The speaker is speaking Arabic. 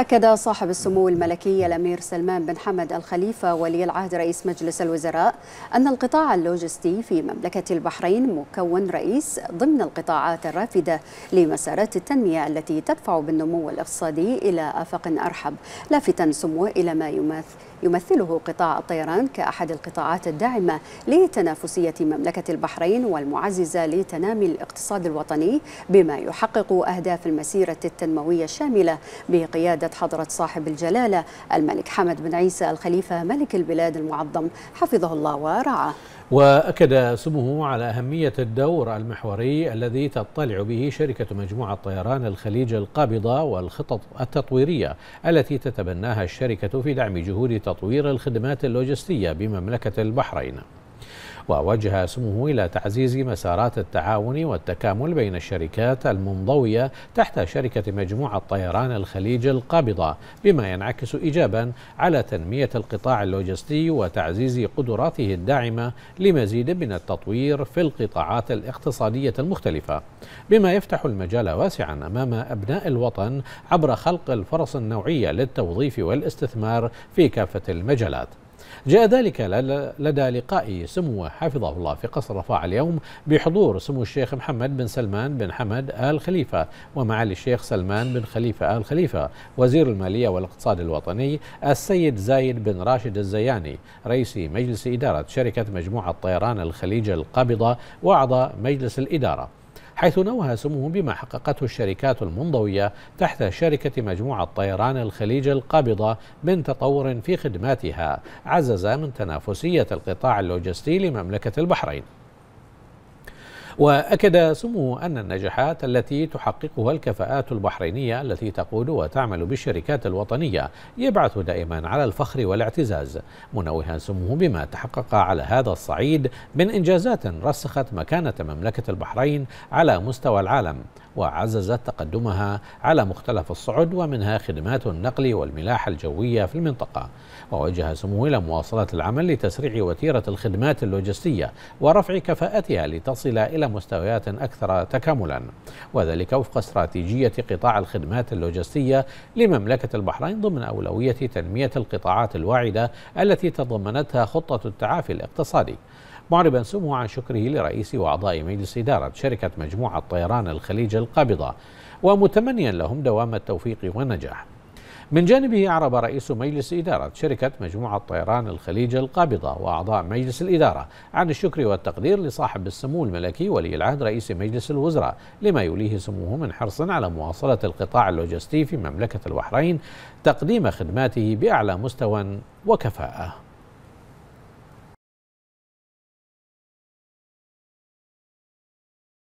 أكد صاحب السمو الملكي الأمير سلمان بن حمد الخليفة ولي العهد رئيس مجلس الوزراء أن القطاع اللوجستي في مملكة البحرين مكون رئيس ضمن القطاعات الرافدة لمسارات التنمية التي تدفع بالنمو الاقتصادي إلى أفق أرحب لافتا سموه إلى ما يماث يمثله قطاع الطيران كأحد القطاعات الداعمة لتنافسية مملكة البحرين والمعززة لتنامي الاقتصاد الوطني بما يحقق أهداف المسيرة التنموية الشاملة بقيادة حضرة صاحب الجلالة الملك حمد بن عيسى الخليفة ملك البلاد المعظم حفظه الله ورعاه وأكد سمو على أهمية الدور المحوري الذي تطلع به شركة مجموعة طيران الخليج القابضة والخطط التطويرية التي تتبناها الشركة في دعم جهود تطوير الخدمات اللوجستية بمملكة البحرين ووجه سموه إلى تعزيز مسارات التعاون والتكامل بين الشركات المنضوية تحت شركة مجموعة طيران الخليج القابضة بما ينعكس إيجابا على تنمية القطاع اللوجستي وتعزيز قدراته الداعمة لمزيد من التطوير في القطاعات الاقتصادية المختلفة بما يفتح المجال واسعا أمام أبناء الوطن عبر خلق الفرص النوعية للتوظيف والاستثمار في كافة المجالات جاء ذلك لدى لقاء سمو حفظه الله في قصر رفاع اليوم بحضور سمو الشيخ محمد بن سلمان بن حمد آل خليفة ومعالي الشيخ سلمان بن خليفة آل خليفة وزير المالية والاقتصاد الوطني السيد زايد بن راشد الزياني رئيس مجلس إدارة شركة مجموعة طيران الخليج القابضة وأعضاء مجلس الإدارة حيث نوه سموه بما حققته الشركات المنضوية تحت شركة مجموعة طيران الخليج القابضة من تطور في خدماتها عزز من تنافسية القطاع اللوجستي لمملكة البحرين وأكد سمو أن النجاحات التي تحققها الكفاءات البحرينية التي تقود وتعمل بالشركات الوطنية يبعث دائما على الفخر والاعتزاز منوها سموه بما تحقق على هذا الصعيد من إنجازات رسخت مكانة مملكة البحرين على مستوى العالم وعززت تقدمها على مختلف الصعد ومنها خدمات النقل والملاحة الجوية في المنطقة ووجه سموه إلى مواصلة العمل لتسريع وتيرة الخدمات اللوجستية ورفع كفاءتها لتصل إلى مستويات أكثر تكاملا وذلك وفق استراتيجية قطاع الخدمات اللوجستية لمملكة البحرين ضمن أولوية تنمية القطاعات الواعدة التي تضمنتها خطة التعافي الاقتصادي معربا سمو عن شكره لرئيس وأعضاء مجلس إدارة شركة مجموعة طيران الخليج القابضة ومتمنيا لهم دوام التوفيق والنجاح من جانبه عرب رئيس مجلس إدارة شركة مجموعة طيران الخليج القابضة وأعضاء مجلس الإدارة عن الشكر والتقدير لصاحب السمو الملكي ولي العهد رئيس مجلس الوزراء لما يوليه سموه من حرص على مواصلة القطاع اللوجستي في مملكة البحرين تقديم خدماته بأعلى مستوى وكفاءة